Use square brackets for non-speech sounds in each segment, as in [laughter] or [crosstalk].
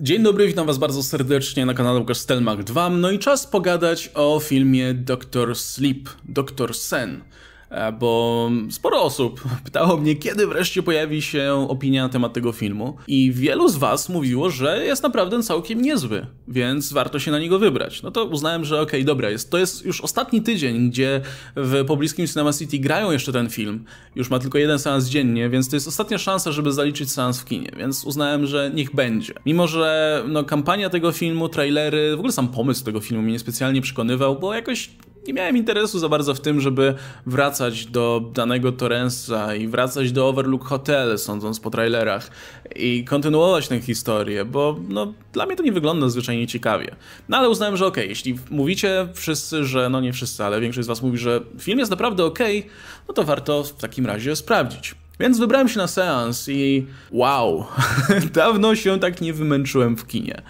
Dzień dobry, witam was bardzo serdecznie na kanale Łukasz Stelmach 2. No i czas pogadać o filmie Doctor Sleep, Doctor Sen. E, bo sporo osób [laughs] pytało mnie, kiedy wreszcie pojawi się opinia na temat tego filmu i wielu z was mówiło, że jest naprawdę całkiem niezły, więc warto się na niego wybrać. No to uznałem, że okej, okay, dobra, jest, to jest już ostatni tydzień, gdzie w pobliskim Cinema City grają jeszcze ten film. Już ma tylko jeden seans dziennie, więc to jest ostatnia szansa, żeby zaliczyć seans w kinie, więc uznałem, że niech będzie. Mimo, że no, kampania tego filmu, trailery, w ogóle sam pomysł tego filmu mnie niespecjalnie przekonywał, bo jakoś nie miałem interesu za bardzo w tym, żeby wracać do danego Torrensa i wracać do Overlook Hotel, sądząc po trailerach, i kontynuować tę historię, bo no, dla mnie to nie wygląda zwyczajnie ciekawie. No ale uznałem, że okej, okay, jeśli mówicie wszyscy, że, no nie wszyscy, ale większość z was mówi, że film jest naprawdę okej, okay, no to warto w takim razie sprawdzić. Więc wybrałem się na seans i wow, [laughs] dawno się tak nie wymęczyłem w kinie.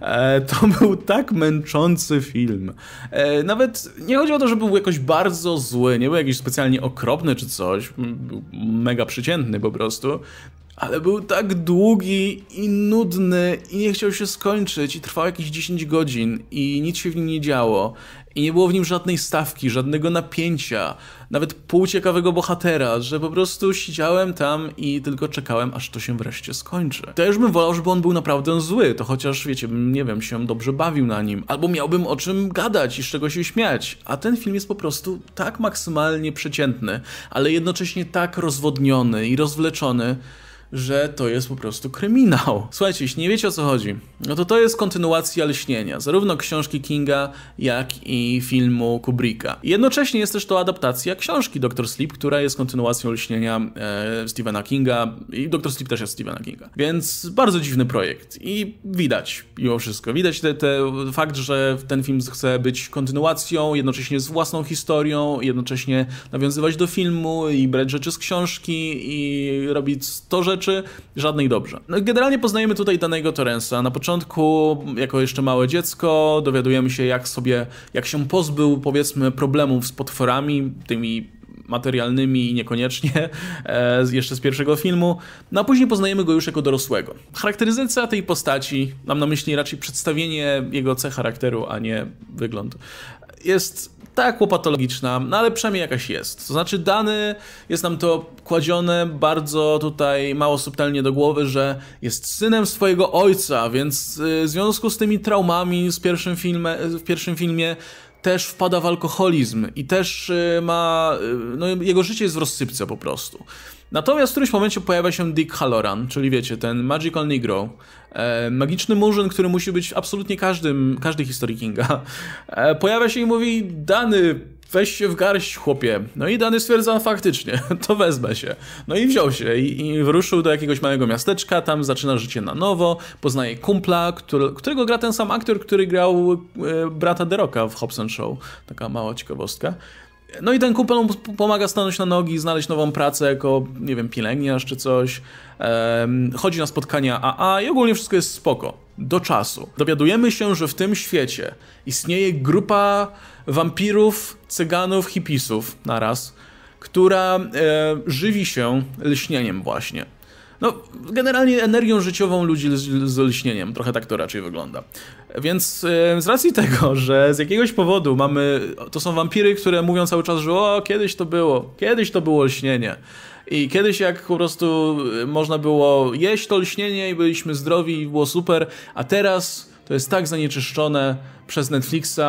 E, to [laughs] był tak męczący film. E, nawet nie chodziło o to, że był jakoś bardzo zły, nie był jakiś specjalnie okropny czy coś, był mega przeciętny po prostu, ale był tak długi i nudny i nie chciał się skończyć i trwał jakieś 10 godzin i nic się w nim nie działo i nie było w nim żadnej stawki, żadnego napięcia, nawet półciekawego bohatera, że po prostu siedziałem tam i tylko czekałem, aż to się wreszcie skończy. To już bym wolał, żeby on był naprawdę zły, to chociaż, wiecie, nie wiem, się dobrze bawił na nim, albo miałbym o czym gadać i z czego się śmiać, a ten film jest po prostu tak maksymalnie przeciętny, ale jednocześnie tak rozwodniony i rozwleczony, że to jest po prostu kryminał. Słuchajcie, jeśli nie wiecie o co chodzi, no to to jest kontynuacja lśnienia, zarówno książki Kinga, jak i filmu Kubricka. I jednocześnie jest też to adaptacja książki Dr. Sleep, która jest kontynuacją lśnienia e, Stephena Kinga i Dr. Sleep też jest Stephena Kinga. Więc bardzo dziwny projekt i widać mimo wszystko, widać te, te fakt, że ten film chce być kontynuacją, jednocześnie z własną historią, jednocześnie nawiązywać do filmu i brać rzeczy z książki i robić 100 rzeczy, rzeczy, żadnej dobrze. No generalnie poznajemy tutaj danego Torrensa. Na początku, jako jeszcze małe dziecko, dowiadujemy się, jak sobie, jak się pozbył, powiedzmy, problemów z potworami, tymi materialnymi i niekoniecznie, [laughs] e, jeszcze z pierwszego filmu, no a później poznajemy go już jako dorosłego. Charakteryzacja tej postaci, mam na myśli raczej przedstawienie jego cech charakteru, a nie wygląd, jest tak łopatologiczna, no ale przynajmniej jakaś jest. To znaczy dany, jest nam to kładzione bardzo tutaj mało subtelnie do głowy, że jest synem swojego ojca, więc y, w związku z tymi traumami z pierwszym filmie, w pierwszym filmie też wpada w alkoholizm i też y, ma, y, no jego życie jest w rozsypce po prostu. Natomiast w którymś momencie pojawia się Dick Halloran, czyli wiecie, ten Magical Negro, E, magiczny murzyn, który musi być w absolutnie każdym, każdej historii Kinga. E, pojawia się i mówi, Dany, weź się w garść, chłopie. No i Dany stwierdza, faktycznie, [laughs] to wezmę się. No i wziął się i, i wyruszył do jakiegoś małego miasteczka, tam zaczyna życie na nowo, poznaje kumpla, który, którego gra ten sam aktor, który grał e, brata Deroka w Hobson Show. Taka mała ciekawostka. No i ten kupon pomaga stanąć na nogi, znaleźć nową pracę jako, nie wiem, pielęgniarz czy coś. chodzi na spotkania AA i ogólnie wszystko jest spoko. Do czasu. Dowiadujemy się, że w tym świecie istnieje grupa wampirów, cyganów, hipisów naraz, która e, żywi się lśnieniem właśnie. No, generalnie energią życiową ludzi z, z lśnieniem. Trochę tak to raczej wygląda. Więc z racji tego, że z jakiegoś powodu mamy. To są wampiry, które mówią cały czas, że o, kiedyś to było, kiedyś to było lśnienie. I kiedyś jak po prostu e, można było jeść to lśnienie i byliśmy zdrowi i było super, a teraz to jest tak zanieczyszczone, przez Netflixa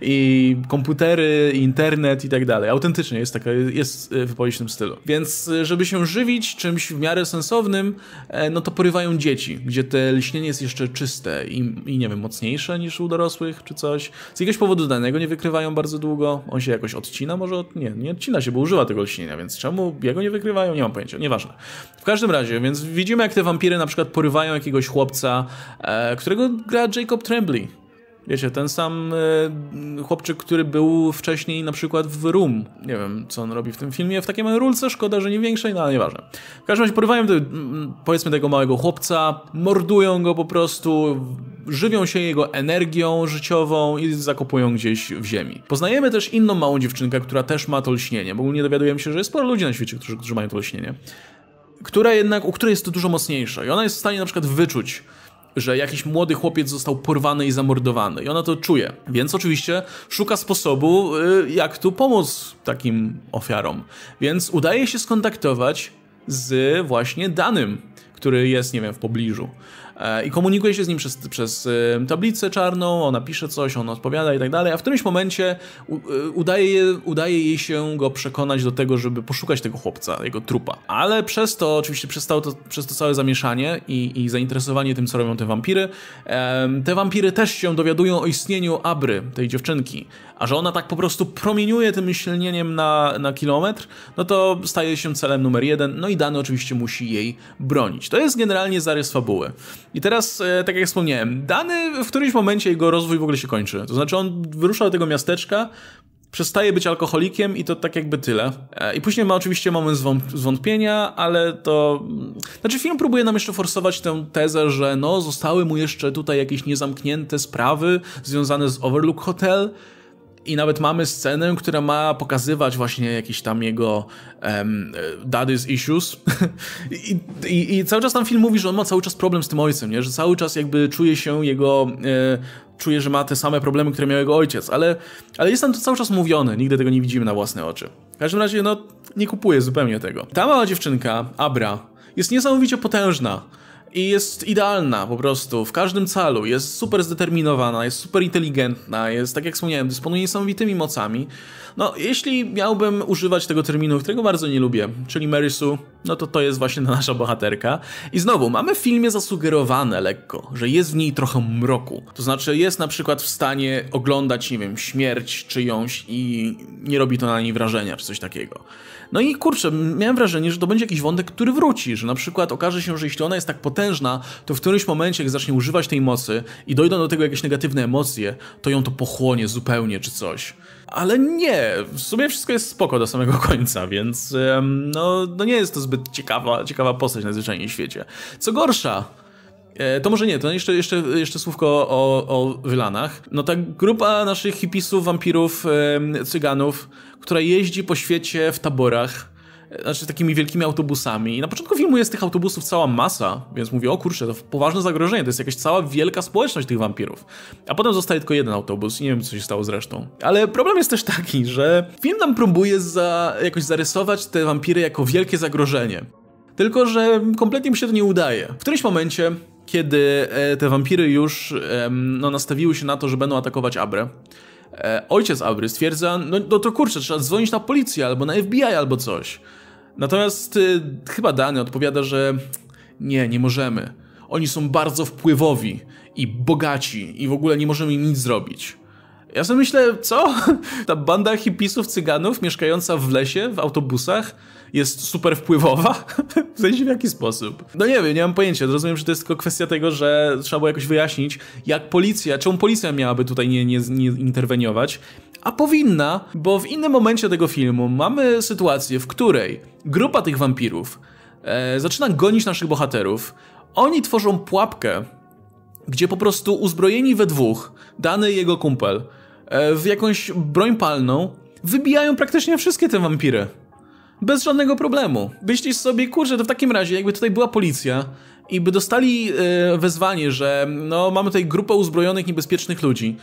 i komputery, i internet i tak dalej. Autentycznie jest taka, jest wypowiedź w tym stylu. Więc e, żeby się żywić czymś w miarę sensownym, e, no to porywają dzieci, gdzie te lśnienie jest jeszcze czyste i, i nie wiem, mocniejsze niż u dorosłych czy coś. Z jakiegoś powodu danego nie wykrywają bardzo długo. On się jakoś odcina może? Od... Nie, nie odcina się, bo używa tego lśnienia, więc czemu jego nie wykrywają? Nie mam pojęcia, nieważne. W każdym razie, więc widzimy jak te wampiry na przykład porywają jakiegoś chłopca, e, którego gra Jacob Tremblay Wiecie, ten sam e, chłopczyk, który był wcześniej na przykład w Room. Nie wiem, co on robi w tym filmie. W takiej rulce, szkoda, że nie większej, no ale nieważne. W każdym razie porywają, te, mm, mm, powiedzmy, tego małego chłopca, mordują go po prostu, żywią się jego energią życiową i zakopują gdzieś w ziemi. Poznajemy też inną małą dziewczynkę, która też ma to lśnienie, bo nie dowiadujemy się, że jest sporo ludzi na świecie, którzy, którzy mają to lśnienie. Która jednak, u której jest to dużo mocniejsze i ona jest w stanie na przykład wyczuć że jakiś młody chłopiec został porwany i zamordowany. I ona to czuje. Więc oczywiście szuka sposobu, y, jak tu pomóc takim ofiarom. Więc udaje się skontaktować z właśnie danym, który jest, nie wiem, w pobliżu. E, i komunikuje się z nim przez, przez e, tablicę czarną, ona pisze coś, on odpowiada i tak dalej, a w którymś momencie e, udaje, udaje jej się go przekonać do tego, żeby poszukać tego chłopca, jego trupa. Ale przez to, oczywiście przez to, przez to całe zamieszanie i, i zainteresowanie tym, co robią te wampiry, te wampiry też się dowiadują o istnieniu Abry, tej dziewczynki, a że ona tak po prostu promieniuje tym myślnieniem na, na kilometr, no to staje się celem numer jeden, no i dany oczywiście musi jej bronić. To jest generalnie zarys fabuły. I teraz, e, tak jak wspomniałem, Dany w którymś momencie jego rozwój w ogóle się kończy. To znaczy on wyrusza do tego miasteczka, przestaje być alkoholikiem i to tak jakby tyle. E, I później ma oczywiście moment zwątpienia, ale to... Mm, znaczy film próbuje nam jeszcze forsować tę tezę, że no, zostały mu jeszcze tutaj jakieś niezamknięte sprawy związane z Overlook Hotel, i nawet mamy scenę, która ma pokazywać właśnie jakieś tam jego um, e, daddy's issues. [laughs] I, i, I, cały czas tam film mówi, że on ma cały czas problem z tym ojcem, nie? że cały czas jakby czuje się jego... E, czuje, że ma te same problemy, które miał jego ojciec, ale, ale jest tam to cały czas mówione, nigdy tego nie widzimy na własne oczy. W każdym razie, no, nie kupuję zupełnie tego. Ta mała dziewczynka, Abra, jest niesamowicie potężna i jest idealna po prostu w każdym calu. Jest super zdeterminowana, jest super inteligentna, jest, tak jak wspomniałem, dysponuje niesamowitymi mocami. No, jeśli miałbym używać tego terminu, którego bardzo nie lubię, czyli Marysu, no to to jest właśnie [laughs] nasza bohaterka. I znowu, mamy w filmie zasugerowane lekko, że jest w niej trochę mroku. To znaczy jest na przykład w stanie oglądać, nie wiem, śmierć czyjąś i nie robi to na niej wrażenia, czy coś takiego. No i kurczę, miałem wrażenie, że to będzie jakiś wątek, który wróci, że na przykład okaże się, że jeśli ona jest tak potężna, to w którymś momencie, jak zacznie używać tej mocy i dojdą do tego jakieś negatywne emocje, to ją to pochłonie zupełnie czy coś ale nie, w sumie wszystko jest spoko do samego końca, więc no, no nie jest to zbyt ciekawa, ciekawa postać na zwyczajnym świecie. Co gorsza, e, to może nie, to jeszcze, jeszcze, jeszcze słówko o, o Wylanach. No ta grupa naszych hipisów, wampirów, cyganów, która jeździ po świecie w taborach, znaczy takimi wielkimi autobusami. I na początku filmu jest tych autobusów cała masa, więc mówię, o kurczę, to poważne zagrożenie, to jest jakaś cała wielka społeczność tych wampirów. A potem zostaje tylko jeden autobus i nie wiem, co się stało zresztą. Ale problem jest też taki, że film nam próbuje za, jakoś zarysować te wampiry jako wielkie zagrożenie. Tylko, że kompletnie mu się to nie udaje. W którymś momencie kiedy e, te wampiry już no, nastawiły się na to, że będą atakować Abrę. E, ojciec Abry stwierdza, no, no to kurczę, trzeba dzwonić na policję albo na FBI albo coś. Natomiast y, chyba Dany odpowiada, że nie, nie możemy. Oni są bardzo wpływowi i bogaci i w ogóle nie możemy im nic zrobić. Ja sobie myślę, co? [laughs] Ta banda hipisów, cyganów mieszkająca w lesie, w autobusach, jest super wpływowa? [laughs] w sensie w jaki sposób? No nie wiem, nie mam pojęcia. Rozumiem, że to jest tylko kwestia tego, że trzeba było jakoś wyjaśnić, jak policja, czemu policja miałaby tutaj nie, nie, nie interweniować, a powinna, bo w innym momencie tego filmu mamy sytuację, w której grupa tych wampirów e, zaczyna gonić naszych bohaterów. Oni tworzą pułapkę, gdzie po prostu uzbrojeni we dwóch, dany jego kumpel, e, w jakąś broń palną, wybijają praktycznie wszystkie te wampiry. Bez żadnego problemu. Myślisz sobie, kurczę, to w takim razie, jakby tutaj była policja i by dostali yy, wezwanie, że no, mamy tutaj grupę uzbrojonych, niebezpiecznych ludzi,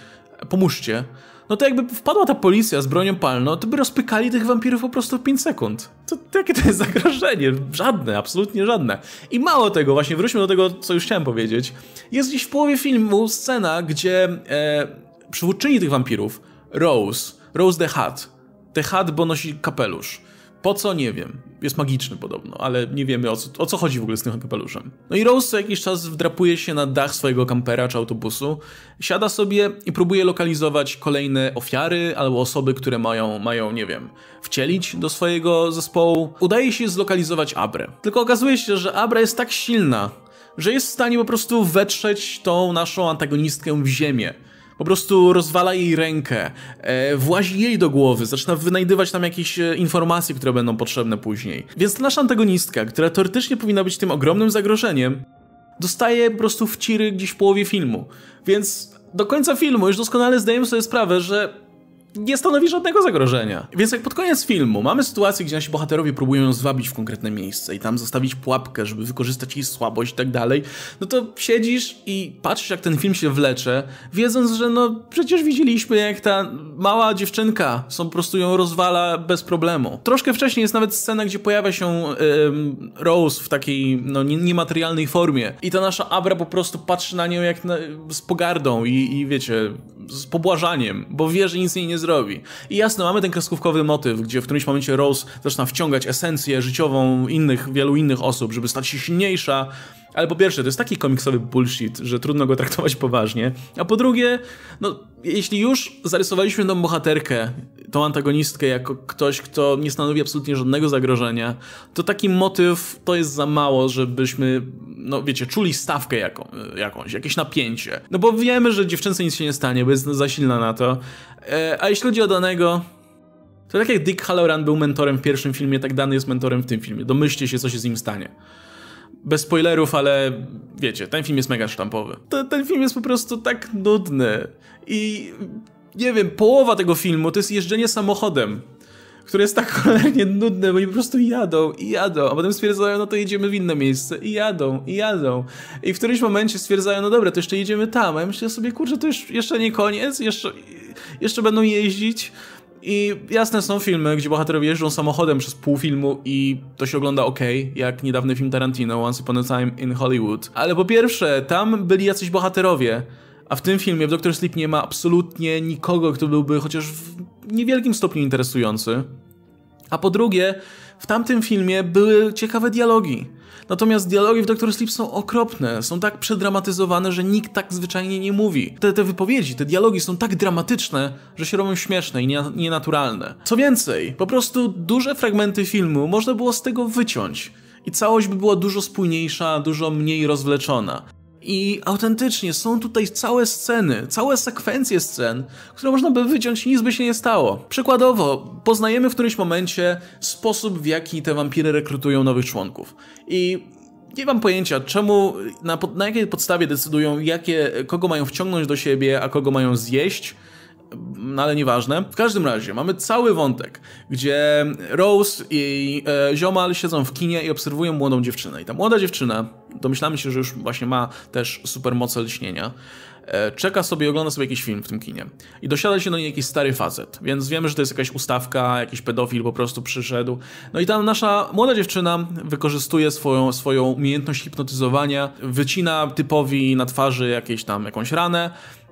pomóżcie, no to jakby wpadła ta policja z bronią palną, to by rozpykali tych wampirów po prostu w 5 sekund. To, to jakie to jest [laughs] zagrożenie? Żadne, absolutnie żadne. I mało tego, właśnie wróćmy do tego, co już chciałem powiedzieć. Jest gdzieś w połowie filmu scena, gdzie e, przywódczyni tych wampirów, Rose, Rose the Hat, the Hat, bo nosi kapelusz, po co? Nie wiem. Jest magiczny podobno, ale nie wiemy o co, o co chodzi w ogóle z tym kapeluszem. No i Rose co jakiś czas wdrapuje się na dach swojego kampera czy autobusu, siada sobie i próbuje lokalizować kolejne ofiary albo osoby, które mają, mają nie wiem, wcielić do swojego zespołu. Udaje się zlokalizować Abrę. Tylko okazuje się, że Abra jest tak silna, że jest w stanie po prostu wetrzeć tą naszą antagonistkę w ziemię. Po prostu rozwala jej rękę, e, włazi jej do głowy, zaczyna wynajdywać tam jakieś e, informacje, które będą potrzebne później. Więc nasza antagonistka, która teoretycznie powinna być tym ogromnym zagrożeniem, dostaje po prostu w gdzieś w połowie filmu. Więc do końca filmu już doskonale zdajemy sobie sprawę, że nie stanowi żadnego zagrożenia. Więc jak pod koniec filmu mamy sytuację, gdzie nasi bohaterowie próbują ją zwabić w konkretne miejsce i tam zostawić pułapkę, żeby wykorzystać jej słabość i tak dalej, no to siedzisz i patrzysz jak ten film się wlecze, wiedząc, że no przecież widzieliśmy jak ta mała dziewczynka są po prostu ją rozwala bez problemu. Troszkę wcześniej jest nawet scena, gdzie pojawia się Rose w takiej no niematerialnej formie i ta nasza Abra po prostu patrzy na nią jak na, z pogardą i, i wiecie, z pobłażaniem, bo wie, że nic jej nie zrobi. I jasno, mamy ten kreskówkowy motyw, gdzie w którymś momencie Rose zaczyna wciągać esencję życiową innych, wielu innych osób, żeby stać się silniejsza, ale po pierwsze, to jest taki komiksowy bullshit, że trudno go traktować poważnie. A po drugie, no, jeśli już zarysowaliśmy tą bohaterkę, tą antagonistkę jako ktoś, kto nie stanowi absolutnie żadnego zagrożenia, to taki motyw to jest za mało, żebyśmy, no wiecie, czuli stawkę jaką, jakąś, jakieś napięcie. No bo wiemy, że dziewczynce nic się nie stanie, bo jest za silna na to. E, a jeśli chodzi o danego, to tak jak Dick Halloran był mentorem w pierwszym filmie, tak Dany jest mentorem w tym filmie. Domyślcie się, co się z nim stanie bez spoilerów, ale wiecie, ten film jest mega sztampowy. ten film jest po prostu tak nudny i nie wiem, połowa tego filmu to jest jeżdżenie samochodem które jest tak [laughs] cholernie nudne, bo oni po prostu jadą i jadą, a potem stwierdzają, no to jedziemy w inne miejsce i jadą, i jadą. I w którymś momencie stwierdzają, no dobra, to jeszcze jedziemy tam, a ja myślę sobie, kurczę, to już jeszcze nie koniec, jeszcze, jeszcze będą jeździć. I jasne, są filmy, gdzie bohaterowie jeżdżą samochodem przez pół filmu i to się ogląda ok, jak niedawny film Tarantino, Once Upon a Time in Hollywood. Ale po pierwsze, tam byli jacyś bohaterowie, a w tym filmie w Doctor Sleep nie ma absolutnie nikogo, kto byłby chociaż w niewielkim stopniu interesujący. A po drugie, w tamtym filmie były ciekawe dialogi. Natomiast dialogi w Dr. Sleep są okropne, są tak przedramatyzowane, że nikt tak zwyczajnie nie mówi. Te, te wypowiedzi, te dialogi są tak dramatyczne, że się robią śmieszne i nienaturalne. Co więcej, po prostu duże fragmenty filmu można było z tego wyciąć i całość by była dużo spójniejsza, dużo mniej rozwleczona. I autentycznie są tutaj całe sceny, całe sekwencje scen, które można by wyciąć, nic by się nie stało. Przykładowo, poznajemy w którymś momencie sposób, w jaki te wampiry rekrutują nowych członków. I nie mam pojęcia, czemu, na, na jakiej podstawie decydują, jakie, kogo mają wciągnąć do siebie, a kogo mają zjeść no ale nieważne. W każdym razie mamy cały wątek, gdzie Rose i e, ziomal siedzą w kinie i obserwują młodą dziewczynę. I ta młoda dziewczyna, domyślamy się, że już właśnie ma też supermoce lśnienia, e, czeka sobie i ogląda sobie jakiś film w tym kinie. I dosiada się do niej jakiś stary facet, więc wiemy, że to jest jakaś ustawka, jakiś pedofil po prostu przyszedł. No i tam nasza młoda dziewczyna wykorzystuje swoją, swoją umiejętność hipnotyzowania, wycina typowi na twarzy jakieś tam jakąś ranę,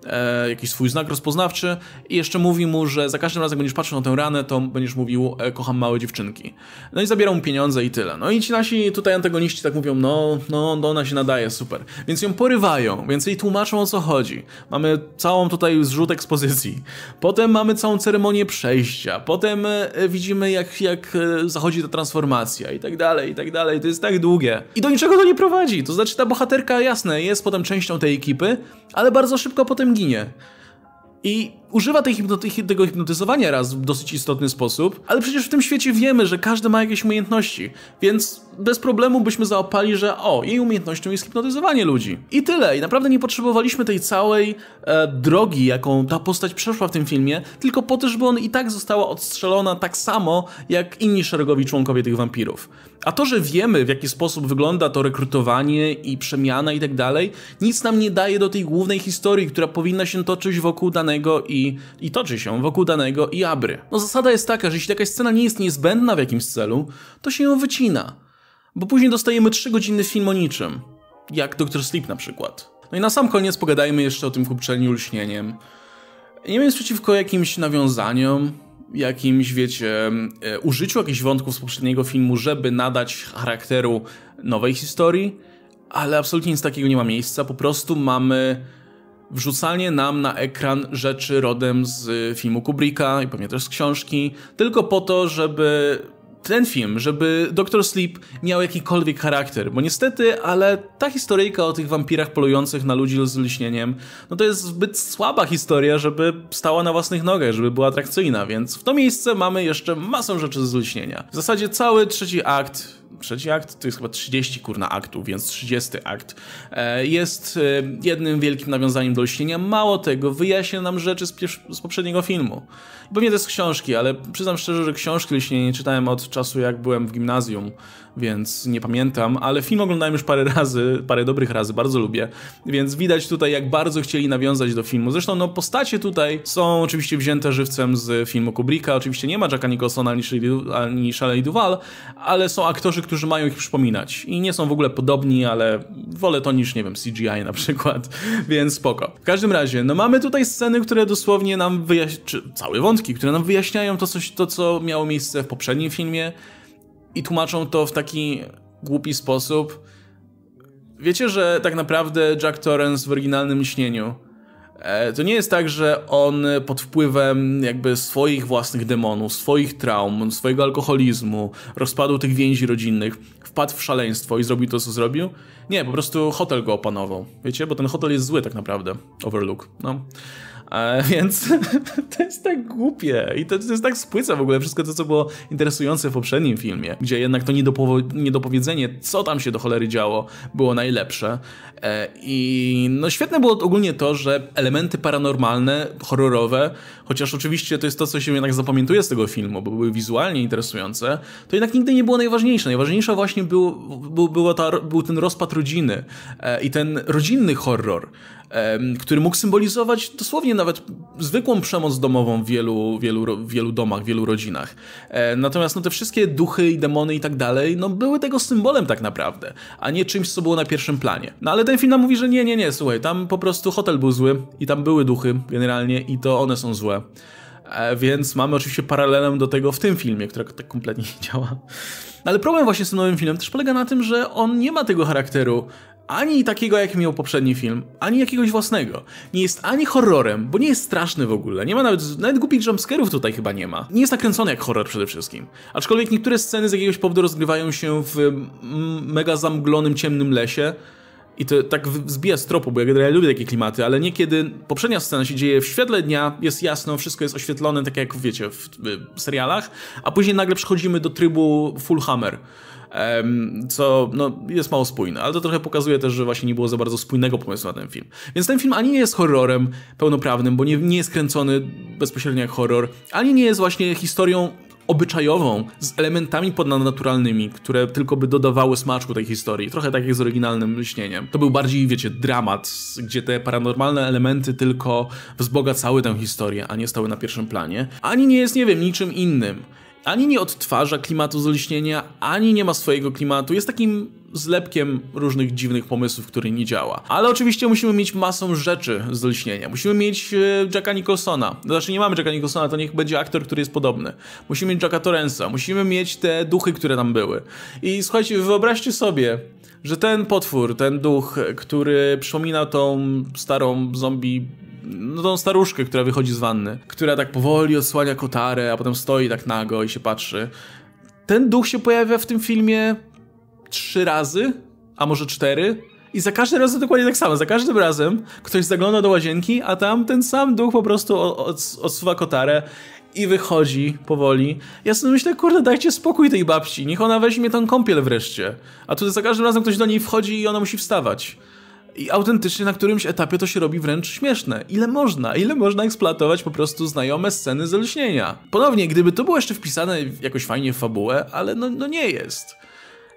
E, jakiś swój znak rozpoznawczy i jeszcze mówi mu, że za każdym razem, jak będziesz patrzył na tę ranę, to będziesz mówił, e, kocham małe dziewczynki. No i zabiera mu pieniądze i tyle. No i ci nasi tutaj antagoniści tak mówią, no, no, no ona się nadaje, super. Więc ją porywają, więc jej tłumaczą o co chodzi. Mamy całą tutaj zrzut ekspozycji. Potem mamy całą ceremonię przejścia. Potem e, widzimy, jak, jak zachodzi ta transformacja i tak dalej, i tak dalej. To jest tak długie. I do niczego to nie prowadzi. To znaczy ta bohaterka, jasne, jest potem częścią tej ekipy, ale bardzo szybko potem sanguinha. E używa tej hipnoty tego hipnotyzowania raz w dosyć istotny sposób, ale przecież w tym świecie wiemy, że każdy ma jakieś umiejętności, więc bez problemu byśmy zaopali, że o, jej umiejętnością jest hipnotyzowanie ludzi. I tyle. I naprawdę nie potrzebowaliśmy tej całej e, drogi, jaką ta postać przeszła w tym filmie, tylko po to, żeby on i tak została odstrzelona tak samo, jak inni szeregowi członkowie tych wampirów. A to, że wiemy, w jaki sposób wygląda to rekrutowanie i przemiana i tak dalej, nic nam nie daje do tej głównej historii, która powinna się toczyć wokół danego i i, toczy się wokół danego i abry. No zasada jest taka, że jeśli taka scena nie jest niezbędna w jakimś celu, to się ją wycina. Bo później dostajemy 3-godzinny film o niczym. Jak Dr. Sleep na przykład. No i na sam koniec pogadajmy jeszcze o tym kupczeniu lśnieniem. Nie wiem, jest przeciwko jakimś nawiązaniom, jakimś, wiecie, e, użyciu jakichś wątków z poprzedniego filmu, żeby nadać charakteru nowej historii, ale absolutnie nic takiego nie ma miejsca. Po prostu mamy wrzucanie nam na ekran rzeczy rodem z y, filmu Kubricka i pewnie też z książki, tylko po to, żeby ten film, żeby Doctor Sleep miał jakikolwiek charakter, bo niestety, ale ta historyjka o tych wampirach polujących na ludzi z liśnieniem, no to jest zbyt słaba historia, żeby stała na własnych nogach, żeby była atrakcyjna, więc w to miejsce mamy jeszcze masę rzeczy z liśnienia. W zasadzie cały trzeci akt trzeci akt, to jest chyba 30 kurna aktów, więc 30 akt e, jest e, jednym wielkim nawiązaniem do lśnienia. Mało tego, wyjaśnia nam rzeczy z, z poprzedniego filmu. Pewnie to jest książki, ale przyznam szczerze, że książki lśnienia nie czytałem od czasu jak byłem w gimnazjum więc nie pamiętam, ale film oglądałem już parę razy, parę dobrych razy, bardzo lubię, więc widać tutaj jak bardzo chcieli nawiązać do filmu. Zresztą no postacie tutaj są oczywiście wzięte żywcem z filmu Kubricka, oczywiście nie ma Jacka Nicholsona ani, Shelley Duval, ale są aktorzy, którzy mają ich przypominać i nie są w ogóle podobni, ale wolę to niż, nie wiem, CGI na przykład, [laughs] więc spoko. W każdym razie, no mamy tutaj sceny, które dosłownie nam wyjaśniają, całe wątki, które nam wyjaśniają to, coś, to, co miało miejsce w poprzednim filmie, i tłumaczą to w taki głupi sposób. Wiecie, że tak naprawdę Jack Torrance w oryginalnym śnieniu e, to nie jest tak, że on pod wpływem jakby swoich własnych demonów, swoich traum, swojego alkoholizmu, rozpadu tych więzi rodzinnych, wpadł w szaleństwo i zrobił to, co zrobił. Nie, po prostu hotel go opanował. Wiecie, bo ten hotel jest zły tak naprawdę. Overlook. No więc [laughs] to jest tak głupie i to, to jest tak spłyca w ogóle wszystko to, co było interesujące w poprzednim filmie, gdzie jednak to niedopowiedzenie, co tam się do cholery działo, było najlepsze. E, I no świetne było ogólnie to, że elementy paranormalne, horrorowe, chociaż oczywiście to jest to, co się jednak zapamiętuje z tego filmu, bo były wizualnie interesujące, to jednak nigdy nie było najważniejsze. Najważniejsza właśnie był, był, była ta, był ten rozpad rodziny e, i ten rodzinny horror który mógł symbolizować dosłownie nawet zwykłą przemoc domową w wielu, wielu, wielu domach, wielu rodzinach. E, natomiast no, te wszystkie duchy i demony i tak dalej, no były tego symbolem tak naprawdę, a nie czymś, co było na pierwszym planie. No ale ten film nam mówi, że nie, nie, nie, słuchaj, tam po prostu hotel był zły i tam były duchy generalnie i to one są złe. E, więc mamy oczywiście paralelę do tego w tym filmie, która tak kompletnie nie działa. Ale problem właśnie z tym nowym filmem też polega na tym, że on nie ma tego charakteru ani takiego, jaki miał poprzedni film, ani jakiegoś własnego. Nie jest ani horrorem, bo nie jest straszny w ogóle, nie ma nawet, nawet głupich jumpscarów tutaj chyba nie ma. Nie jest nakręcony jak horror przede wszystkim. Aczkolwiek niektóre sceny z jakiegoś powodu rozgrywają się w mm, mega zamglonym, ciemnym lesie, i to tak zbija z tropu, bo ja generalnie lubię takie klimaty, ale niekiedy poprzednia scena się dzieje w świetle dnia, jest jasno, wszystko jest oświetlone, tak jak wiecie w, w serialach, a później nagle przechodzimy do trybu full hammer co no, jest mało spójne, ale to trochę pokazuje też, że właśnie nie było za bardzo spójnego pomysłu na ten film. Więc ten film ani nie jest horrorem pełnoprawnym, bo nie, nie jest kręcony bezpośrednio jak horror, ani nie jest właśnie historią obyczajową, z elementami ponadnaturalnymi, które tylko by dodawały smaczku tej historii. Trochę tak jak z oryginalnym lśnieniem. To był bardziej, wiecie, dramat, gdzie te paranormalne elementy tylko wzbogacały tę historię, a nie stały na pierwszym planie. Ani nie jest, nie wiem, niczym innym ani nie odtwarza klimatu z ani nie ma swojego klimatu. Jest takim zlepkiem różnych dziwnych pomysłów, który nie działa. Ale oczywiście musimy mieć masę rzeczy z lśnienia. Musimy mieć e, Jacka Nicholsona. No znaczy nie mamy Jacka Nicholsona, to niech będzie aktor, który jest podobny. Musimy mieć Jacka Torrensa. Musimy mieć te duchy, które tam były. I słuchajcie, wyobraźcie sobie, że ten potwór, ten duch, który przypomina tą starą zombie no, tą staruszkę, która wychodzi z wanny, która tak powoli odsłania kotarę, a potem stoi tak nago i się patrzy. Ten duch się pojawia w tym filmie trzy razy, a może cztery. I za każdym razem dokładnie tak samo. Za każdym razem ktoś zagląda do łazienki, a tam ten sam duch po prostu odsuwa kotarę i wychodzi powoli. Ja sobie myślę, kurde, dajcie spokój tej babci, niech ona weźmie tą kąpiel wreszcie. A tu za każdym razem ktoś do niej wchodzi i ona musi wstawać. I autentycznie na którymś etapie to się robi wręcz śmieszne. Ile można? Ile można eksploatować po prostu znajome sceny z lśnienia? Ponownie, gdyby to było jeszcze wpisane jakoś fajnie w fabułę, ale no, no nie jest.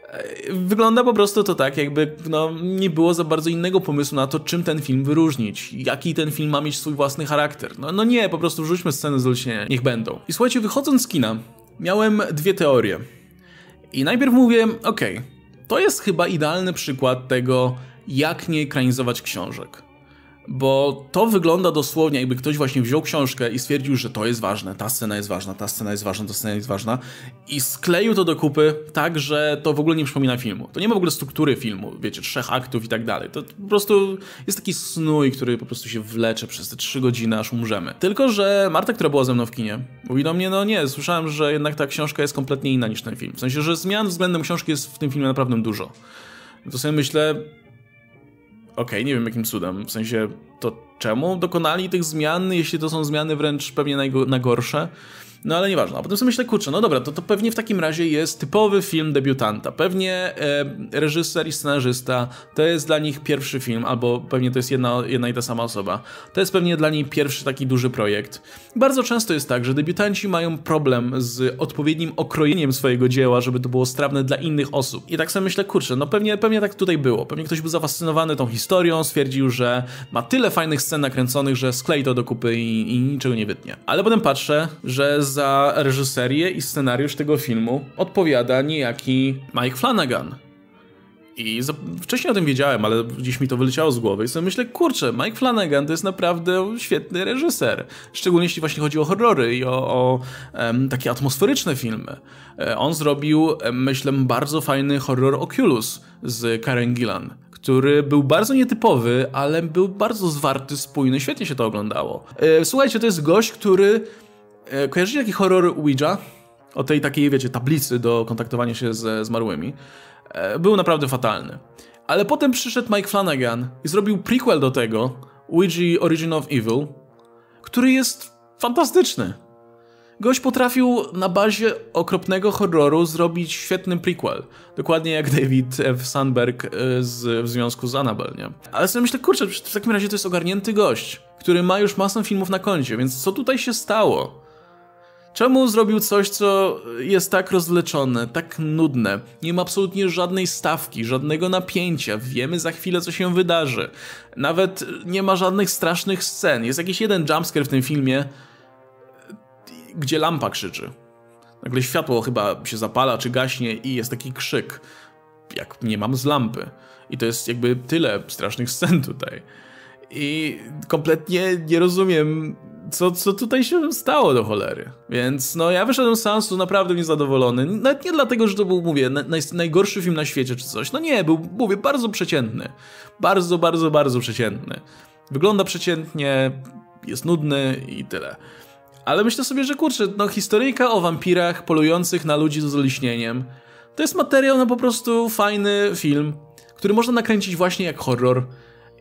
E, wygląda po prostu to tak, jakby no, nie było za bardzo innego pomysłu na to, czym ten film wyróżnić, jaki ten film ma mieć swój własny charakter. No, no nie, po prostu rzućmy sceny z lśnienia, niech będą. I słuchajcie, wychodząc z kina, miałem dwie teorie. I najpierw mówię, okej, okay, to jest chyba idealny przykład tego, jak nie ekranizować książek. Bo to wygląda dosłownie, jakby ktoś właśnie wziął książkę i stwierdził, że to jest ważne, ta scena jest ważna, ta scena jest ważna, ta scena jest ważna i skleił to do kupy tak, że to w ogóle nie przypomina filmu. To nie ma w ogóle struktury filmu, wiecie, trzech aktów i tak dalej. To po prostu jest taki snój, który po prostu się wlecze przez te trzy godziny, aż umrzemy. Tylko, że Marta, która była ze mną w kinie, mówi do mnie, no nie, słyszałem, że jednak ta książka jest kompletnie inna niż ten film. W sensie, że zmian względem książki jest w tym filmie naprawdę dużo. To sobie myślę, okay, nie wiem jakim cudem, w sensie to czemu dokonali tych zmian, jeśli to są zmiany wręcz pewnie na gorsze. No ale nieważne. A potem sobie myślę, kurczę, no dobra, to, to pewnie w takim razie jest typowy film debiutanta. Pewnie e, reżyser i scenarzysta to jest dla nich pierwszy film, albo pewnie to jest jedna, jedna i ta sama osoba. To jest pewnie dla niej pierwszy taki duży projekt. Bardzo często jest tak, że debiutanci mają problem z odpowiednim okrojeniem swojego dzieła, żeby to było strawne dla innych osób. I tak sobie myślę, kurczę, no pewnie, pewnie tak tutaj było. Pewnie ktoś był zafascynowany tą historią, stwierdził, że ma tyle fajnych scen nakręconych, że sklej to do kupy i, i niczego nie wytnie. Ale potem patrzę, że z za reżyserię i scenariusz tego filmu odpowiada niejaki Mike Flanagan. I za... wcześniej o tym wiedziałem, ale gdzieś mi to wyleciało z głowy. I sobie myślę, kurczę, Mike Flanagan to jest naprawdę świetny reżyser. Szczególnie jeśli właśnie chodzi o horrory i o, o takie atmosferyczne filmy. E, on zrobił, myślę, bardzo fajny horror Oculus z Karen Gillan który był bardzo nietypowy, ale był bardzo zwarty, spójny, świetnie się to oglądało. E, słuchajcie, to jest gość, który E, kojarzycie taki horror Ouija? O tej takiej, wiecie, tablicy do kontaktowania się ze zmarłymi. E, był naprawdę fatalny. Ale potem przyszedł Mike Flanagan i zrobił prequel do tego, Ouija Origin of Evil, który jest fantastyczny. Gość potrafił na bazie okropnego horroru zrobić świetny prequel. Dokładnie jak David F. Sandberg e, z, w związku z Annabelle, nie? Ale sobie myślę, kurczę, w takim razie to jest ogarnięty gość, który ma już masę filmów na koncie, więc co tutaj się stało? Czemu zrobił coś, co jest tak rozleczone, tak nudne? Nie ma absolutnie żadnej stawki, żadnego napięcia, wiemy za chwilę co się wydarzy. Nawet nie ma żadnych strasznych scen. Jest jakiś jeden jumpscare w tym filmie, gdzie lampa krzyczy. Nagle światło chyba się zapala czy gaśnie i jest taki krzyk, jak nie mam z lampy. I to jest jakby tyle strasznych scen tutaj. I kompletnie nie rozumiem co, co tutaj się stało do cholery. Więc no ja wyszedłem z seansu naprawdę niezadowolony. Nawet nie dlatego, że to był, mówię, naj, najgorszy film na świecie czy coś. No nie, był, mówię, bardzo przeciętny. Bardzo, bardzo, bardzo przeciętny. Wygląda przeciętnie, jest nudny i tyle. Ale myślę sobie, że kurczę, no historyjka o wampirach polujących na ludzi z oliśnieniem to jest materiał na po prostu fajny film, który można nakręcić właśnie jak horror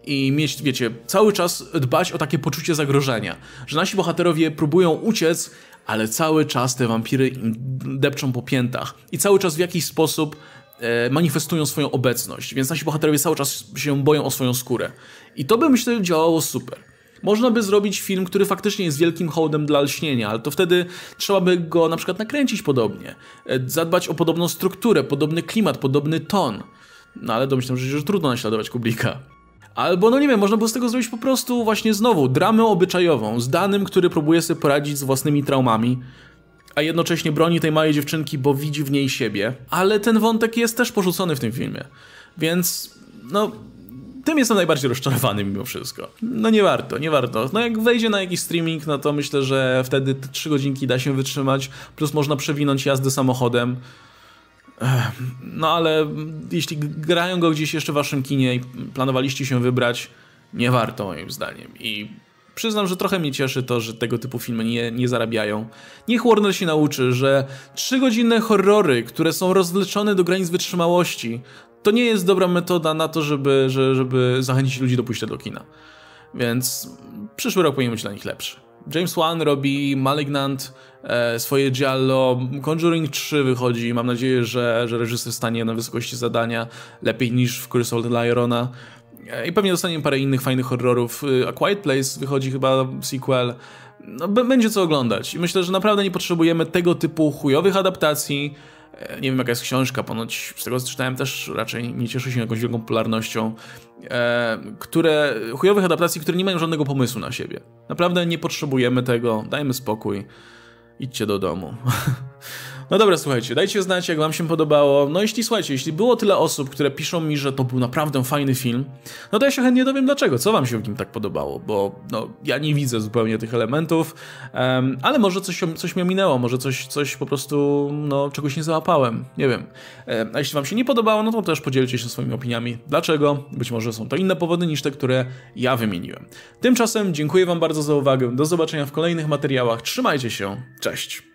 i mieć, wiecie, cały czas dbać o takie poczucie zagrożenia, że nasi bohaterowie próbują uciec, ale cały czas te wampiry depczą po piętach i cały czas w jakiś sposób e, manifestują swoją obecność, więc nasi bohaterowie cały czas się boją o swoją skórę. I to by, myślę, działało super. Można by zrobić film, który faktycznie jest wielkim hołdem dla lśnienia, ale to wtedy trzeba by go na przykład nakręcić podobnie, e, zadbać o podobną strukturę, podobny klimat, podobny ton. No ale domyślam się, że trudno naśladować Kublika. Albo, no nie wiem, można było z tego zrobić po prostu właśnie znowu dramę obyczajową z danym, który próbuje sobie poradzić z własnymi traumami, a jednocześnie broni tej małej dziewczynki, bo widzi w niej siebie. Ale ten wątek jest też porzucony w tym filmie. Więc, no, tym jestem najbardziej rozczarowany mimo wszystko. No nie warto, nie warto. No jak wejdzie na jakiś streaming, no to myślę, że wtedy te trzy godzinki da się wytrzymać, plus można przewinąć jazdę samochodem. No ale jeśli grają go gdzieś jeszcze w waszym kinie i planowaliście się wybrać, nie warto moim zdaniem. I przyznam, że trochę mnie cieszy to, że tego typu filmy nie, nie zarabiają. Niech Warner się nauczy, że trzygodzinne horrory, które są rozleczone do granic wytrzymałości, to nie jest dobra metoda na to, żeby, żeby zachęcić ludzi do pójścia do kina. Więc przyszły rok powinien być dla nich lepszy. James Wan robi Malignant, E, swoje giallo. Conjuring 3 wychodzi i mam nadzieję, że, że reżyser stanie na wysokości zadania lepiej niż w Curse of the Lyrona. E, I pewnie dostanie parę innych fajnych horrorów. E, A Quiet Place wychodzi chyba sequel. No, będzie co oglądać. I myślę, że naprawdę nie potrzebujemy tego typu chujowych adaptacji. Nie wiem, jaka jest książka, ponoć z tego co czytałem też raczej nie cieszy się jakąś wielką popularnością. E, które, chujowych adaptacji, które nie mają żadnego pomysłu na siebie. Naprawdę nie potrzebujemy tego, dajmy spokój idźcie do domu. [laughs] No dobra, słuchajcie, dajcie znać, jak wam się podobało. No jeśli, słuchajcie, jeśli było tyle osób, które piszą mi, że to był naprawdę fajny film, no to ja się chętnie dowiem dlaczego, co wam się w nim tak podobało, bo no, ja nie widzę zupełnie tych elementów, um, ale może coś, coś mi minęło, może coś, coś po prostu, no, czegoś nie załapałem, nie wiem. Um, a jeśli wam się nie podobało, no to też podzielcie się swoimi opiniami, dlaczego, być może są to inne powody niż te, które ja wymieniłem. Tymczasem dziękuję wam bardzo za uwagę, do zobaczenia w kolejnych materiałach, trzymajcie się, cześć!